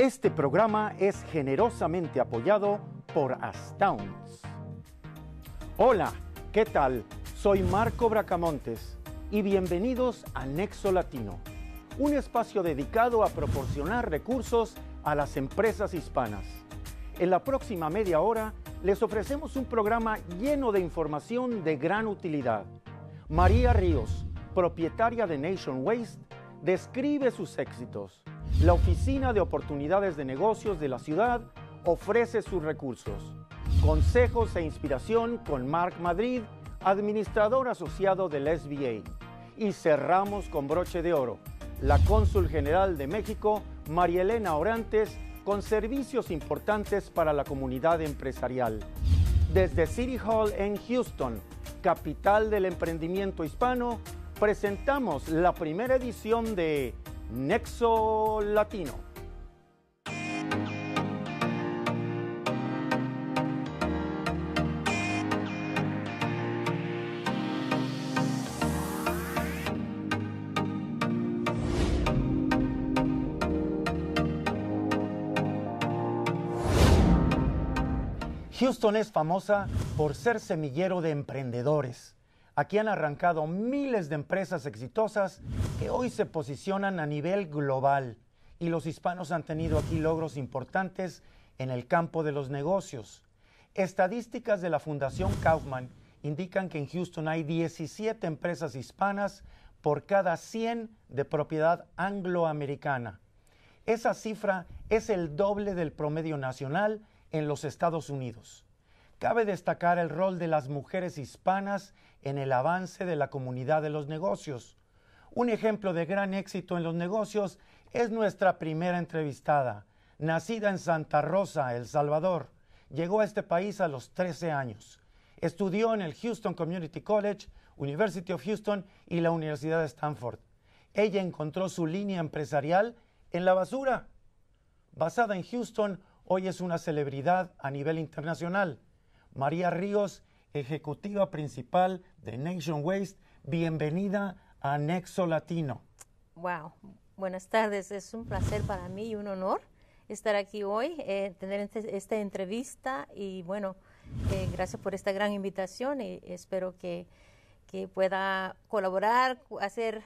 Este programa es generosamente apoyado por Astounds. Hola, ¿qué tal? Soy Marco Bracamontes y bienvenidos a Nexo Latino, un espacio dedicado a proporcionar recursos a las empresas hispanas. En la próxima media hora les ofrecemos un programa lleno de información de gran utilidad. María Ríos, propietaria de Nation Waste, describe sus éxitos la Oficina de Oportunidades de Negocios de la ciudad ofrece sus recursos. Consejos e inspiración con Mark Madrid, administrador asociado del SBA. Y cerramos con broche de oro. La cónsul general de México, María Elena Orantes, con servicios importantes para la comunidad empresarial. Desde City Hall en Houston, capital del emprendimiento hispano, presentamos la primera edición de Nexo Latino. Houston es famosa por ser semillero de emprendedores Aquí han arrancado miles de empresas exitosas que hoy se posicionan a nivel global y los hispanos han tenido aquí logros importantes en el campo de los negocios. Estadísticas de la Fundación Kaufman indican que en Houston hay 17 empresas hispanas por cada 100 de propiedad angloamericana. Esa cifra es el doble del promedio nacional en los Estados Unidos. Cabe destacar el rol de las mujeres hispanas en el avance de la comunidad de los negocios. Un ejemplo de gran éxito en los negocios es nuestra primera entrevistada, nacida en Santa Rosa, El Salvador. Llegó a este país a los 13 años. Estudió en el Houston Community College, University of Houston y la Universidad de Stanford. Ella encontró su línea empresarial en la basura. Basada en Houston, hoy es una celebridad a nivel internacional. María Ríos, ejecutiva principal de Nation Waste. Bienvenida a Nexo Latino. Wow, buenas tardes. Es un placer para mí y un honor estar aquí hoy, eh, tener este, esta entrevista y bueno, eh, gracias por esta gran invitación y espero que, que pueda colaborar, hacer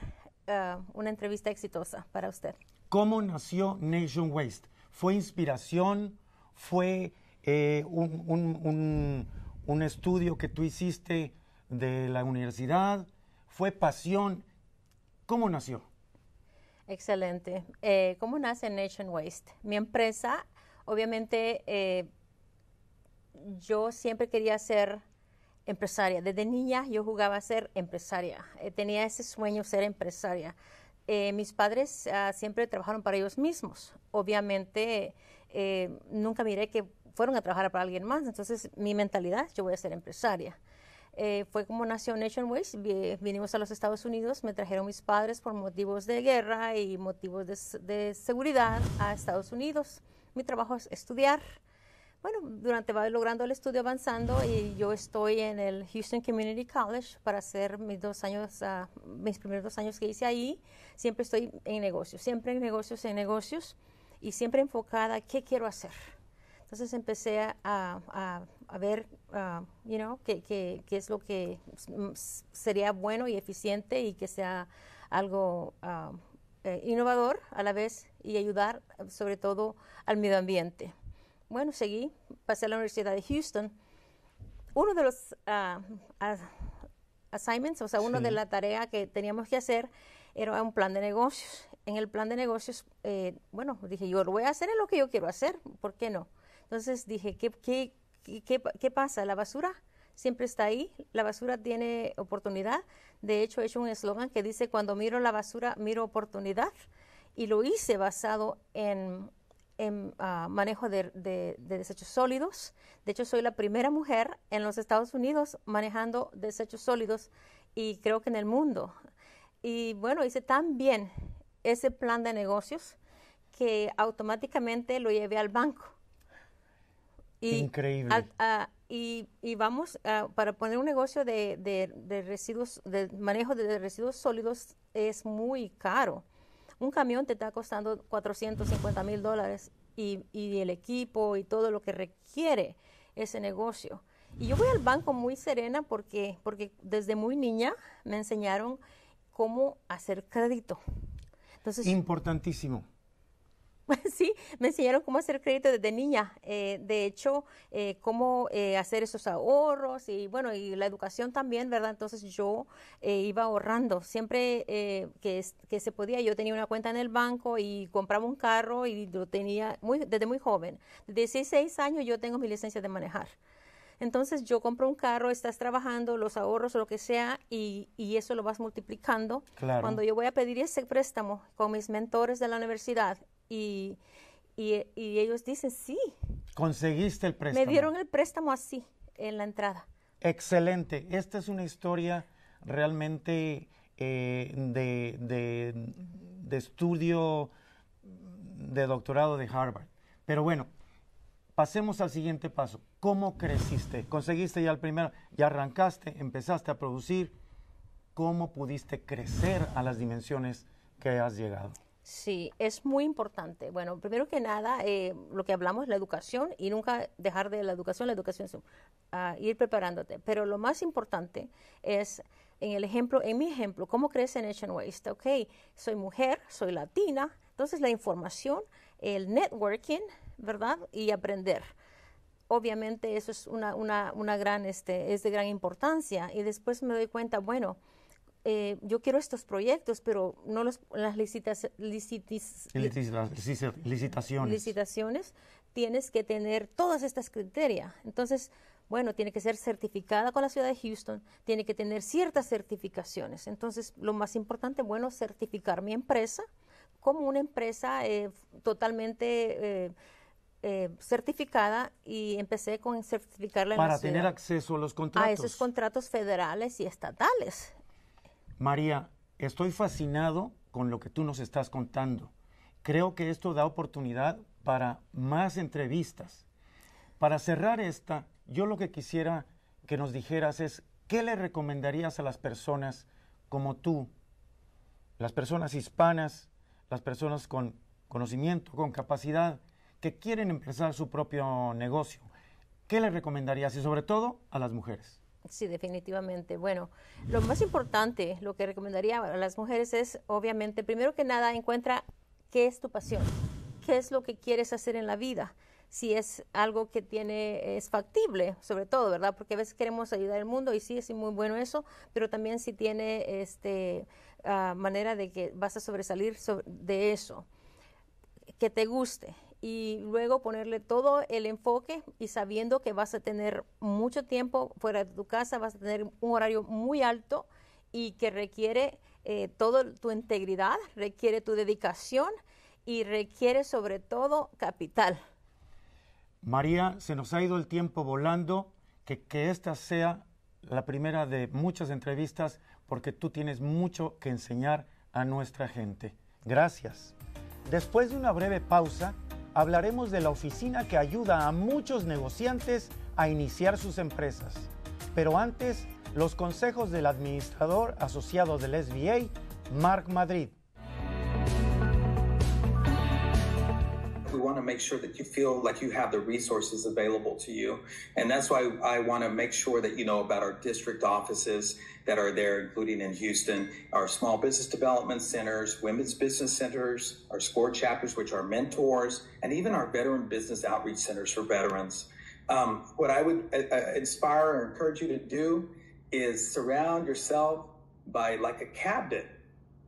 ah, una entrevista exitosa para usted. ¿Cómo nació Nation Waste? ¿Fue inspiración? ¿Fue eh, un, estudio que tú hiciste de la universidad, fue pasión. ¿Cómo nació? Excelente. Eh, ¿Cómo nace Nation Waste? Mi empresa, obviamente, eh, yo siempre quería ser empresaria. Desde niña yo jugaba a ser empresaria. tenía ese sueño ser empresaria. mis padres ah, siempre trabajaron para ellos mismos. Obviamente, nunca miré que fueron a trabajar para alguien más. Entonces, mi mentalidad, yo voy a ser empresaria. Eh, fue como nació Nation Ways, vinimos a los Estados Unidos, me trajeron mis padres por motivos de guerra y motivos de, seguridad a Estados Unidos. Mi trabajo es estudiar. Bueno, durante va logrando el estudio avanzando y yo estoy en el Houston Community College para hacer mis dos años, ah, mis primeros dos años que hice ahí. Siempre estoy en negocios, siempre en negocios, en negocios y siempre enfocada a qué quiero hacer entonces empecé a, ver, ah, qué es lo que sería bueno y eficiente y que sea algo ah, eh, innovador a la vez y ayudar sobre todo al medio ambiente. Bueno, seguí, pasé a la Universidad de Houston. Uno de los ah, assignments, o sea, una de las tareas que teníamos que hacer era un plan de negocios. En el plan de negocios, eh, bueno, dije yo, lo voy a hacer en lo que yo quiero hacer, ¿por qué no? Entonces dije, ¿qué, qué, pasa? La basura siempre está ahí, la basura tiene oportunidad. De hecho, he hecho un eslogan que dice, cuando miro la basura, miro oportunidad. Y lo hice basado en, ah, manejo de, desechos sólidos. De hecho, soy la primera mujer en los Estados Unidos manejando desechos sólidos y creo que en el mundo. Y bueno, hice tan bien ese plan de negocios que automáticamente lo llevé al banco Increíble. y, vamos para poner un negocio de, de, residuos, de manejo de residuos sólidos es muy caro. Un camión te está costando 450 mil dólares y, y, el equipo y todo lo que requiere ese negocio. Y yo voy al banco muy serena porque, porque desde muy niña me enseñaron cómo hacer crédito. Entonces, Importantísimo. sí, me enseñaron cómo hacer crédito desde niña, eh, de hecho, eh, cómo eh, hacer esos ahorros y bueno, y la educación también, ¿verdad? Entonces yo iba ahorrando, siempre que, que, se podía, yo tenía una cuenta en el banco y compraba un carro y lo tenía muy, desde muy joven, De 16 años yo tengo mi licencia de manejar. Entonces yo compro un carro, estás trabajando, los ahorros, o lo que sea, y, eso lo vas multiplicando. Cuando yo voy a pedir ese préstamo con mis mentores de la universidad, y, ellos dicen, sí. Conseguiste el préstamo. Me dieron el préstamo así, en la entrada. Excelente. Esta es una historia realmente eh, de, de, estudio de doctorado de Harvard. Pero bueno, pasemos al siguiente paso. ¿Cómo creciste? Conseguiste ya el primero, ya arrancaste, empezaste a producir. ¿Cómo pudiste crecer a las dimensiones que has llegado? Sí, es muy importante. Bueno, primero que nada, eh, lo que hablamos es la educación y nunca dejar de la educación, la educación, es ah, ir preparándote. Pero lo más importante es, en el ejemplo, en mi ejemplo, cómo en Asian Waste. Ok, soy mujer, soy latina, entonces la información, el networking, ¿verdad? Y aprender. Obviamente eso es una, una, una gran, este, es de gran importancia. Y después me doy cuenta, bueno, eh, yo quiero estos proyectos, pero no los, las licitaciones. licitaciones. licitaciones, tienes que tener todas estas criterias. Entonces, bueno, tiene que ser certificada con la ciudad de Houston, tiene que tener ciertas certificaciones. Entonces, lo más importante, bueno, certificar mi empresa como una empresa eh, totalmente... Eh, certificada y empecé con certificarla. Para en la tener acceso a los contratos. A esos contratos federales y estatales. María, estoy fascinado con lo que tú nos estás contando. Creo que esto da oportunidad para más entrevistas. Para cerrar esta, yo lo que quisiera que nos dijeras es, ¿qué le recomendarías a las personas como tú, las personas hispanas, las personas con conocimiento, con capacidad, que quieren empezar su propio negocio? ¿Qué le recomendarías y sobre todo a las mujeres? Sí, definitivamente. Bueno, lo más importante, lo que recomendaría a las mujeres es, obviamente, primero que nada, encuentra qué es tu pasión, qué es lo que quieres hacer en la vida, si es algo que tiene, es factible, sobre todo, ¿verdad? Porque a veces queremos ayudar al mundo y sí, es muy bueno eso, pero también si tiene este, ah, manera de que vas a sobresalir de eso, que te guste, y luego ponerle todo el enfoque y sabiendo que vas a tener mucho tiempo fuera de tu casa, vas a tener un horario muy alto y que requiere eh, toda tu integridad, requiere tu dedicación y requiere sobre todo capital. María, se nos ha ido el tiempo volando, que, que esta sea la primera de muchas entrevistas porque tú tienes mucho que enseñar a nuestra gente. Gracias. Después de una breve pausa, hablaremos de la oficina que ayuda a muchos negociantes a iniciar sus empresas. Pero antes, los consejos del administrador asociado del SBA, Mark Madrid. want to make sure that you feel like you have the resources available to you. And that's why I want to make sure that you know about our district offices that are there, including in Houston, our small business development centers, women's business centers, our SCORE chapters, which are mentors, and even our veteran business outreach centers for veterans. Um, what I would uh, uh, inspire or encourage you to do is surround yourself by like a cabinet,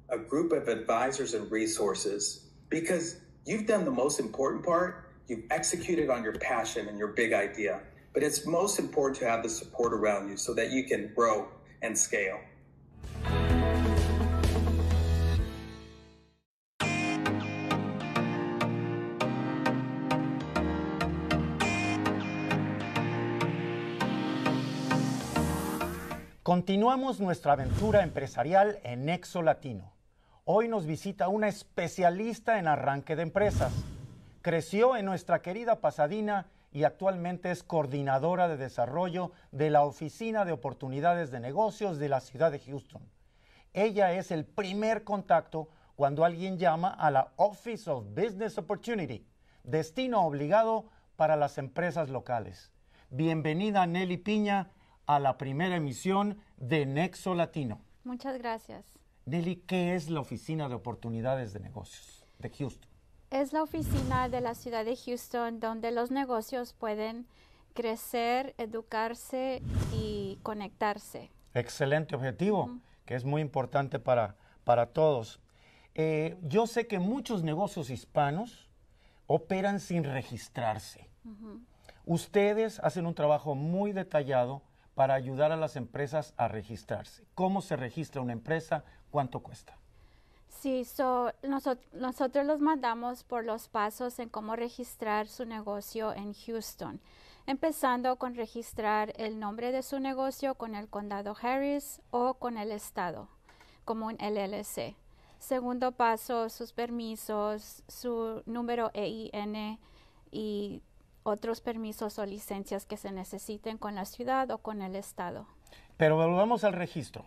a group of advisors and resources, because You've done the most important part. You've executed on your passion and your big idea, but it's most important to have the support around you so that you can grow and scale. Continuamos nuestra aventura empresarial en Nexo Latino. Hoy nos visita una especialista en arranque de empresas. Creció en nuestra querida Pasadena y actualmente es coordinadora de desarrollo de la Oficina de Oportunidades de Negocios de la ciudad de Houston. Ella es el primer contacto cuando alguien llama a la Office of Business Opportunity, destino obligado para las empresas locales. Bienvenida Nelly Piña a la primera emisión de Nexo Latino. Muchas gracias. Nelly, ¿qué es la Oficina de Oportunidades de Negocios de Houston? Es la oficina de la ciudad de Houston donde los negocios pueden crecer, educarse y conectarse. Excelente objetivo, que es muy importante para, todos. Eh, yo sé que muchos negocios hispanos operan sin registrarse. Ustedes hacen un trabajo muy detallado para ayudar a las empresas a registrarse. ¿Cómo se registra una empresa? ¿Cuánto cuesta? Sí, nosotros los mandamos por los pasos en cómo registrar su negocio en Houston, empezando con registrar el nombre de su negocio con el condado Harris o con el estado, como un LLC. Segundo paso, sus permisos, su número EIN y otros permisos o licencias que se necesiten con la ciudad o con el estado. Pero volvamos al registro.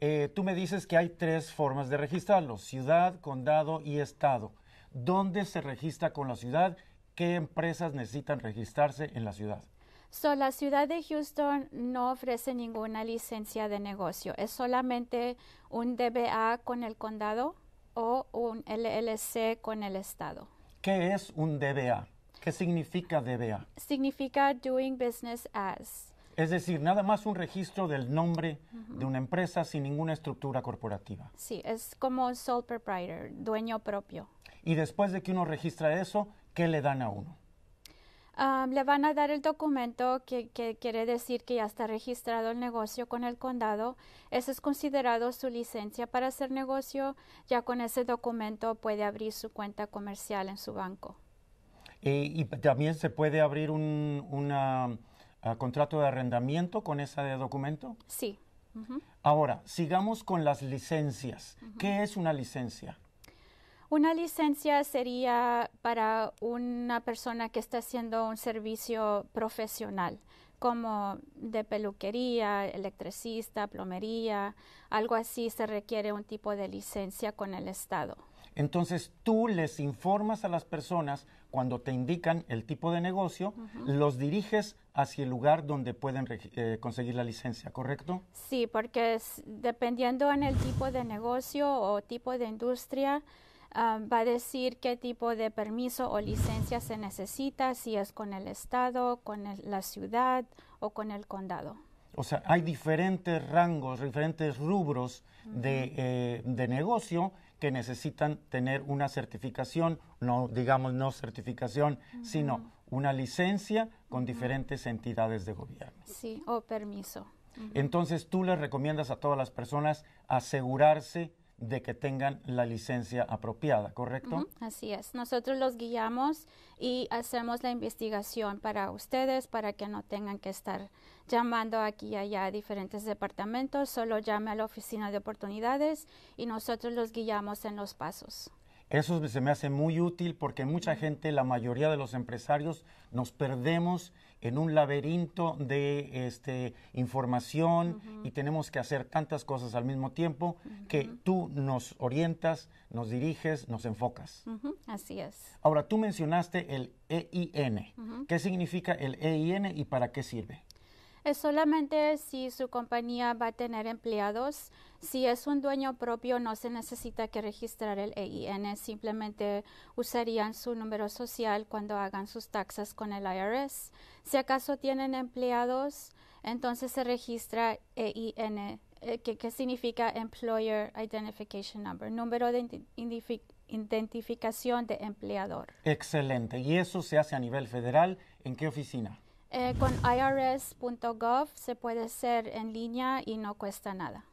Eh, tú me dices que hay tres formas de registrarlo, ciudad, condado y estado. ¿Dónde se registra con la ciudad? ¿Qué empresas necesitan registrarse en la ciudad? So, la ciudad de Houston no ofrece ninguna licencia de negocio, es solamente un DBA con el condado o un LLC con el estado. ¿Qué es un DBA? ¿Qué significa DBA? Significa Doing Business As. Es decir, nada más un registro del nombre de una empresa sin ninguna estructura corporativa. Sí, es como sole proprietor, dueño propio. Y después de que uno registra eso, ¿qué le dan a uno? le van a dar el documento que, quiere decir que ya está registrado el negocio con el condado. Eso es considerado su licencia para hacer negocio. Ya con ese documento puede abrir su cuenta comercial en su banco. Eh, y también se puede abrir una contrato de arrendamiento con esa de documento? Sí. Ahora, sigamos con las licencias. ¿Qué es una licencia? Una licencia sería para una persona que está haciendo un servicio profesional, como de peluquería, electricista, plomería, algo así se requiere un tipo de licencia con el Estado. Entonces tú les informas a las personas cuando te indican el tipo de negocio, los diriges hacia el lugar donde pueden eh, conseguir la licencia, ¿correcto? Sí, porque dependiendo en el tipo de negocio o tipo de industria, ah, va a decir qué tipo de permiso o licencia se necesita, si es con el estado, con la ciudad o con el condado. O sea, hay diferentes rangos, diferentes rubros de, eh, negocio que necesitan tener una certificación, no digamos no certificación, sino una licencia con diferentes entidades de gobierno. Sí, o permiso. Entonces tú les recomiendas a todas las personas asegurarse de que tengan la licencia apropiada, ¿correcto? así es. Nosotros los guiamos y hacemos la investigación para ustedes, para que no tengan que estar llamando aquí y allá a diferentes departamentos. Solo llame a la oficina de oportunidades y nosotros los guiamos en los pasos. Eso se me hace muy útil porque mucha gente, la mayoría de los empresarios, nos perdemos en un laberinto de este, información y tenemos que hacer tantas cosas al mismo tiempo que tú nos orientas, nos diriges, nos enfocas. Así es. Ahora, tú mencionaste el EIN. ¿Qué significa el EIN y para qué sirve? es solamente si su compañía va a tener empleados. Si es un dueño propio, no se necesita que registrar el EIN, simplemente usarían su número social cuando hagan sus taxas con el IRS. Si acaso tienen empleados, entonces se registra EIN, eh, que, que significa Employer Identification Number, número de identificación de empleador. Excelente. ¿Y eso se hace a nivel federal? ¿En qué oficina? Eh, con irs.gov se puede hacer en línea y no cuesta nada.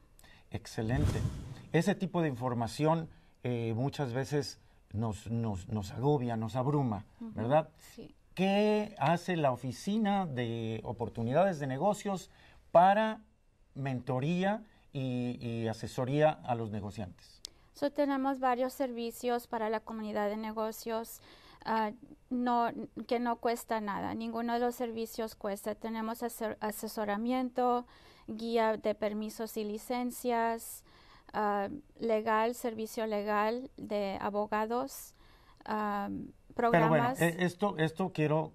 Excelente. Ese tipo de información eh, muchas veces nos, agobia, nos abruma, ¿verdad? Sí. ¿Qué hace la Oficina de Oportunidades de Negocios para mentoría y, asesoría a los negociantes? So, tenemos varios servicios para la comunidad de negocios. Ah, no, que no cuesta nada, ninguno de los servicios cuesta. Tenemos asesoramiento, guía de permisos y licencias, ah, legal, servicio legal de abogados, programas. Ah, Pero bueno, e, esto, esto quiero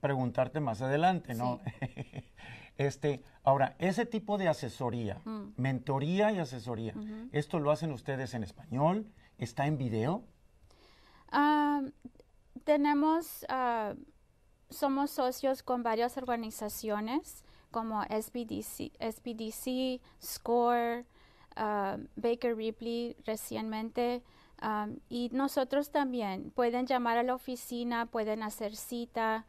preguntarte más adelante, ¿no? Este, ahora, ese tipo de asesoría, mm. mentoría y asesoría, ¿esto lo hacen ustedes en español? ¿Está en video? tenemos, ah, somos socios con varias organizaciones como SBDC, SBDC SCORE, ah, Baker Ripley recientemente. Ah, y nosotros también pueden llamar a la oficina, pueden hacer cita,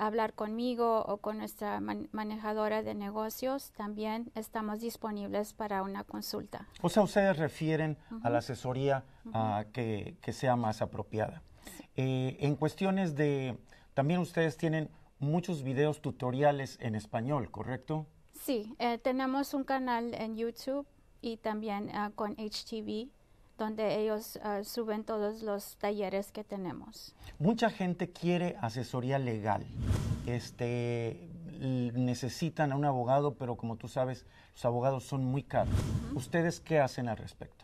hablar conmigo o con nuestra manejadora de negocios. También estamos disponibles para una consulta. O sea, ustedes refieren a la asesoría que sea más apropiada. Eh, en cuestiones de, también ustedes tienen muchos videos tutoriales en español, ¿correcto? Sí, eh, tenemos un canal en YouTube y también ah, con HTV donde ellos ah, suben todos los talleres que tenemos. Mucha gente quiere asesoría legal. Este, necesitan a un abogado, pero como tú sabes, los abogados son muy caros. ¿Ustedes qué hacen al respecto?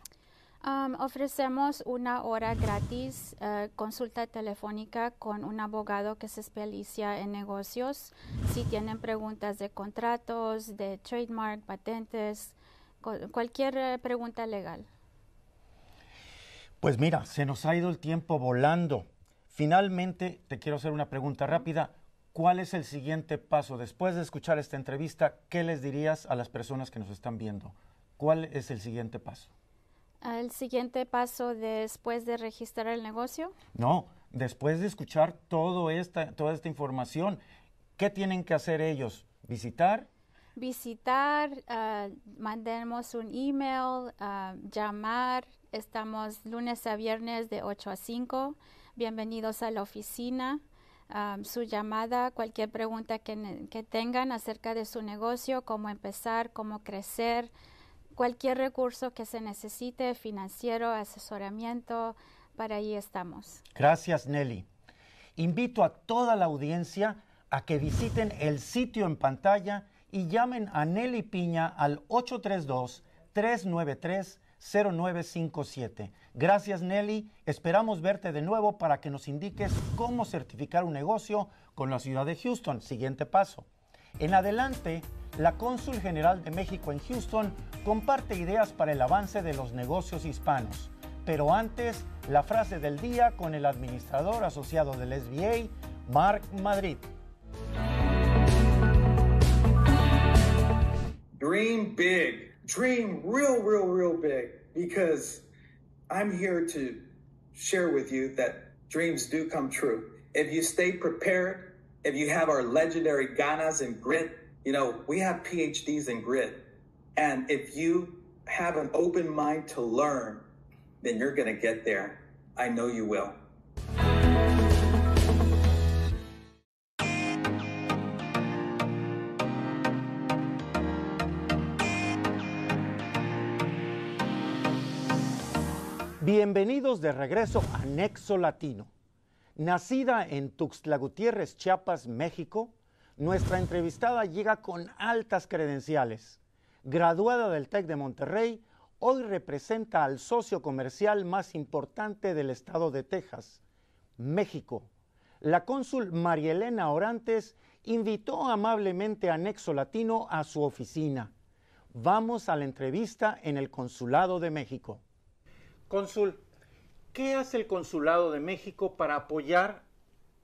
ofrecemos una hora gratis, eh, consulta telefónica con un abogado que se especializa en negocios. Si tienen preguntas de contratos, de trademark, patentes, cualquier eh, pregunta legal. Pues mira, se nos ha ido el tiempo volando. Finalmente, te quiero hacer una pregunta rápida. ¿Cuál es el siguiente paso? Después de escuchar esta entrevista, ¿qué les dirías a las personas que nos están viendo? ¿Cuál es el siguiente paso? El siguiente paso después de registrar el negocio. No, después de escuchar esta, toda esta información, ¿qué tienen que hacer ellos? ¿Visitar? Visitar, ah, mandemos un email, ah, llamar. Estamos lunes a viernes de 8 a 5. Bienvenidos a la oficina. Ah, su llamada, cualquier pregunta que tengan acerca de su negocio, cómo empezar, cómo crecer, cualquier recurso que se necesite, financiero, asesoramiento, para ahí estamos. Gracias, Nelly. Invito a toda la audiencia a que visiten el sitio en pantalla y llamen a Nelly Piña al 832-393-0957. Gracias Nelly, esperamos verte de nuevo para que nos indiques cómo certificar un negocio con la ciudad de Houston. Siguiente paso. En adelante, la cónsul general de México en Houston comparte ideas para el avance de los negocios hispanos. Pero antes, la frase del día con el administrador asociado del SBA, Mark Madrid. Dream big, dream real, real, real big, because I'm here to share with you that dreams do come true. If you stay prepared, if you have our legendary ganas and grit, You know, we have PhDs in grit. And if you have an open mind to learn, then you're going to get there. I know you will. Bienvenidos de regreso a Nexo Latino. Nacida en Tuxtla Gutiérrez, Chiapas, México, Nuestra entrevistada llega con altas credenciales. Graduada del TEC de Monterrey, hoy representa al socio comercial más importante del estado de Texas, México. La cónsul Marielena Elena Orantes invitó amablemente a Nexo Latino a su oficina. Vamos a la entrevista en el Consulado de México. Cónsul, ¿qué hace el Consulado de México para apoyar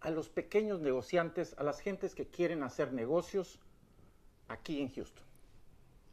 a los pequeños negociantes, a las gentes que quieren hacer negocios aquí en Houston?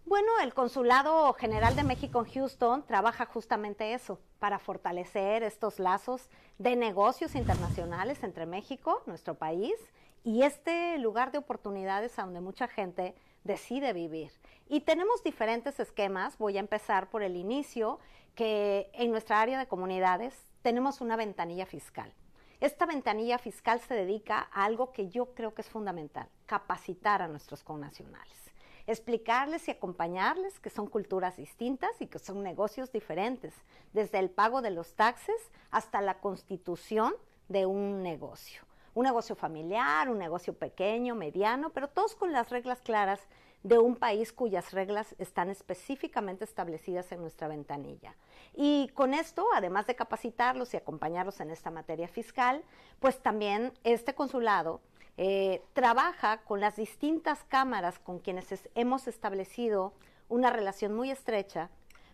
Bueno, el Consulado General de México en Houston trabaja justamente eso, para fortalecer estos lazos de negocios internacionales entre México, nuestro país, y este lugar de oportunidades a donde mucha gente decide vivir. Y tenemos diferentes esquemas, voy a empezar por el inicio, que en nuestra área de comunidades tenemos una ventanilla fiscal esta ventanilla fiscal se dedica a algo que yo creo que es fundamental, capacitar a nuestros connacionales, explicarles y acompañarles que son culturas distintas y que son negocios diferentes, desde el pago de los taxes hasta la constitución de un negocio. Un negocio familiar, un negocio pequeño, mediano, pero todos con las reglas claras de un país cuyas reglas están específicamente establecidas en nuestra ventanilla. Y con esto, además de capacitarlos y acompañarlos en esta materia fiscal, pues también este consulado eh, trabaja con las distintas cámaras con quienes hemos establecido una relación muy estrecha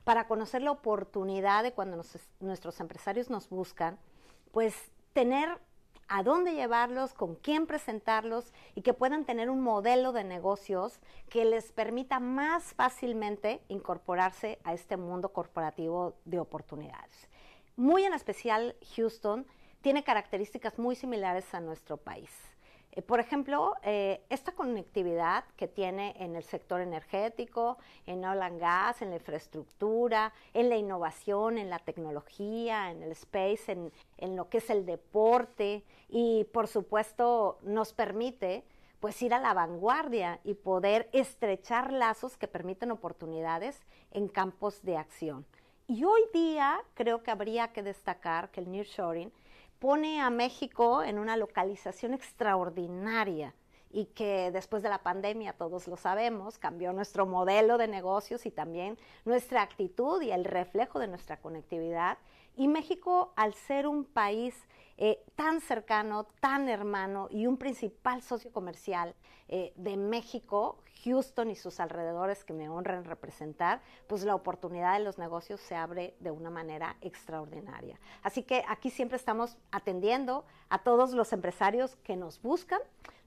para conocer la oportunidad de cuando nuestros empresarios nos buscan, pues tener a dónde llevarlos, con quién presentarlos y que puedan tener un modelo de negocios que les permita más fácilmente incorporarse a este mundo corporativo de oportunidades. Muy en especial Houston tiene características muy similares a nuestro país. Eh, por ejemplo, eh, esta conectividad que tiene en el sector energético, en oil gas, en la infraestructura, en la innovación, en la tecnología, en el space, en, lo que es el deporte y por supuesto nos permite pues ir a la vanguardia y poder estrechar lazos que permiten oportunidades en campos de acción. Y hoy día creo que habría que destacar que el nearshoring pone a México en una localización extraordinaria y que después de la pandemia, todos lo sabemos, cambió nuestro modelo de negocios y también nuestra actitud y el reflejo de nuestra conectividad y México, al ser un país eh, tan cercano, tan hermano y un principal socio comercial eh, de México, Houston y sus alrededores que me honran representar, pues la oportunidad de los negocios se abre de una manera extraordinaria. Así que aquí siempre estamos atendiendo a todos los empresarios que nos buscan.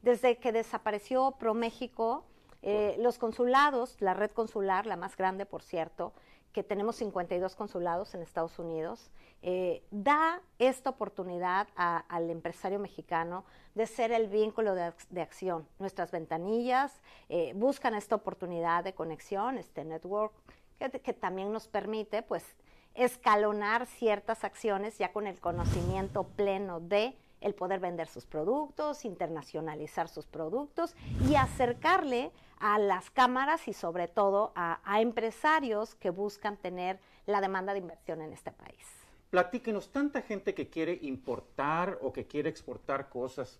Desde que desapareció ProMéxico, eh, los consulados, la red consular, la más grande por cierto, que tenemos 52 consulados en Estados Unidos, eh, da esta oportunidad al empresario mexicano de ser el vínculo de, acción. Nuestras ventanillas eh, buscan esta oportunidad de conexión, este network, que, que también nos permite pues escalonar ciertas acciones ya con el conocimiento pleno de el poder vender sus productos, internacionalizar sus productos y acercarle a las cámaras y sobre todo a, empresarios que buscan tener la demanda de inversión en este país. Platíquenos, tanta gente que quiere importar o que quiere exportar cosas,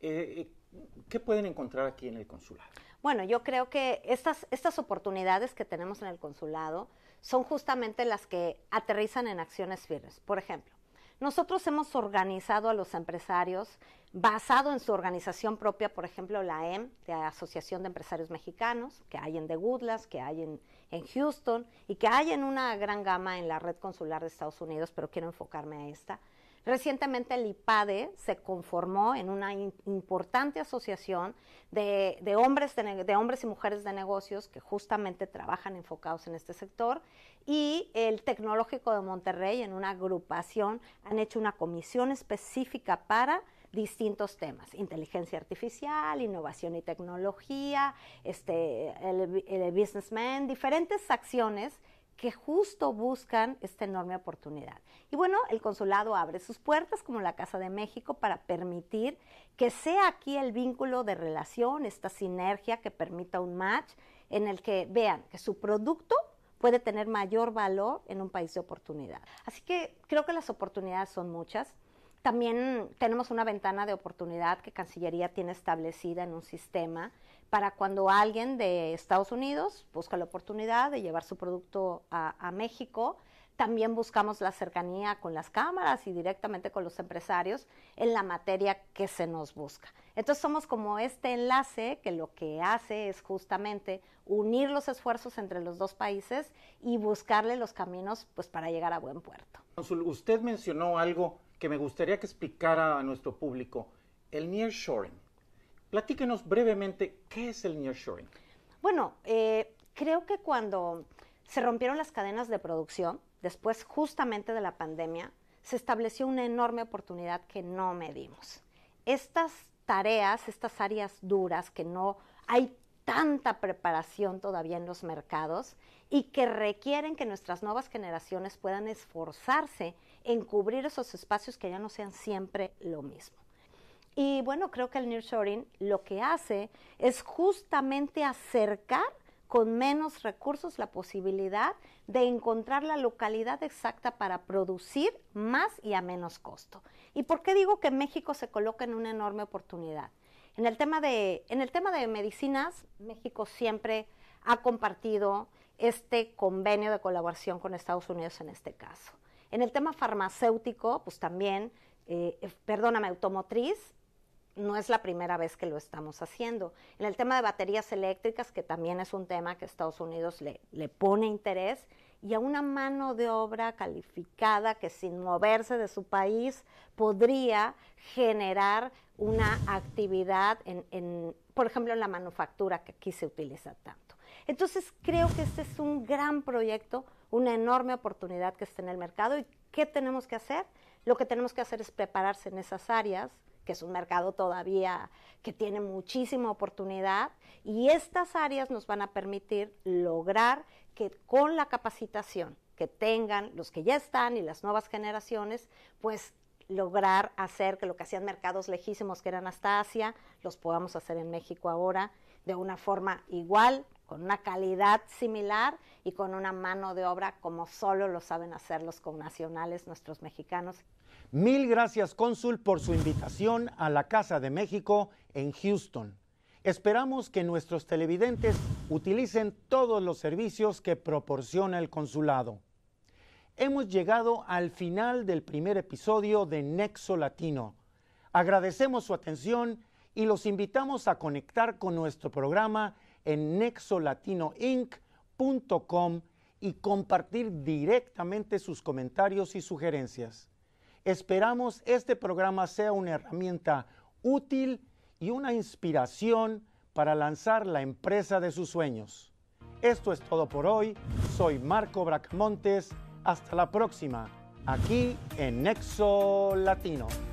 eh, eh, ¿qué pueden encontrar aquí en el consulado? Bueno, yo creo que estas, estas oportunidades que tenemos en el consulado son justamente las que aterrizan en acciones firmes. Por ejemplo, nosotros hemos organizado a los empresarios basado en su organización propia, por ejemplo, la EM, la Asociación de Empresarios Mexicanos, que hay en The Woodlands, que hay en, Houston y que hay en una gran gama en la red consular de Estados Unidos, pero quiero enfocarme a esta. Recientemente el IPADE se conformó en una importante asociación de, hombres de, hombres y mujeres de negocios que justamente trabajan enfocados en este sector y el Tecnológico de Monterrey en una agrupación han hecho una comisión específica para distintos temas, inteligencia artificial, innovación y tecnología, este, el, el businessman, diferentes acciones que justo buscan esta enorme oportunidad. Y bueno, el consulado abre sus puertas como la Casa de México para permitir que sea aquí el vínculo de relación, esta sinergia que permita un match en el que vean que su producto puede tener mayor valor en un país de oportunidad. Así que creo que las oportunidades son muchas. También tenemos una ventana de oportunidad que Cancillería tiene establecida en un sistema para cuando alguien de Estados Unidos busca la oportunidad de llevar su producto a, México, también buscamos la cercanía con las cámaras y directamente con los empresarios en la materia que se nos busca. Entonces somos como este enlace que lo que hace es justamente unir los esfuerzos entre los dos países y buscarle los caminos pues para llegar a buen puerto. Consul, usted mencionó algo que me gustaría que explicara a nuestro público, el nearshoring. Platíquenos brevemente qué es el nearshoring. Bueno, eh, creo que cuando se rompieron las cadenas de producción, después justamente de la pandemia, se estableció una enorme oportunidad que no medimos. Estas tareas, estas áreas duras que no hay tanta preparación todavía en los mercados, y que requieren que nuestras nuevas generaciones puedan esforzarse en cubrir esos espacios que ya no sean siempre lo mismo. Y bueno, creo que el nearshoring lo que hace es justamente acercar con menos recursos la posibilidad de encontrar la localidad exacta para producir más y a menos costo. ¿Y por qué digo que México se coloca en una enorme oportunidad? En el tema de, en el tema de medicinas, México siempre ha compartido este convenio de colaboración con Estados Unidos en este caso. En el tema farmacéutico, pues también, eh, eh, perdóname, automotriz, no es la primera vez que lo estamos haciendo. En el tema de baterías eléctricas, que también es un tema que Estados Unidos le, le pone interés, y a una mano de obra calificada que sin moverse de su país podría generar una actividad en, por ejemplo, en la manufactura que aquí se utiliza entonces creo que este es un gran proyecto, una enorme oportunidad que está en el mercado. ¿Y qué tenemos que hacer? Lo que tenemos que hacer es prepararse en esas áreas, que es un mercado todavía que tiene muchísima oportunidad, y estas áreas nos van a permitir lograr que con la capacitación que tengan los que ya están y las nuevas generaciones, pues lograr hacer que lo que hacían mercados lejísimos que eran hasta Asia, los podamos hacer en México ahora de una forma igual con una calidad similar y con una mano de obra como solo lo saben hacer los connacionales, nuestros mexicanos. Mil gracias, cónsul, por su invitación a la Casa de México en Houston. Esperamos que nuestros televidentes utilicen todos los servicios que proporciona el consulado. Hemos llegado al final del primer episodio de Nexo Latino. Agradecemos su atención y los invitamos a conectar con nuestro programa en nexolatinoinc.com y compartir directamente sus comentarios y sugerencias. Esperamos este programa sea una herramienta útil y una inspiración para lanzar la empresa de sus sueños. Esto es todo por hoy. Soy Marco Bracamontes. Hasta la próxima, aquí en Nexo Latino.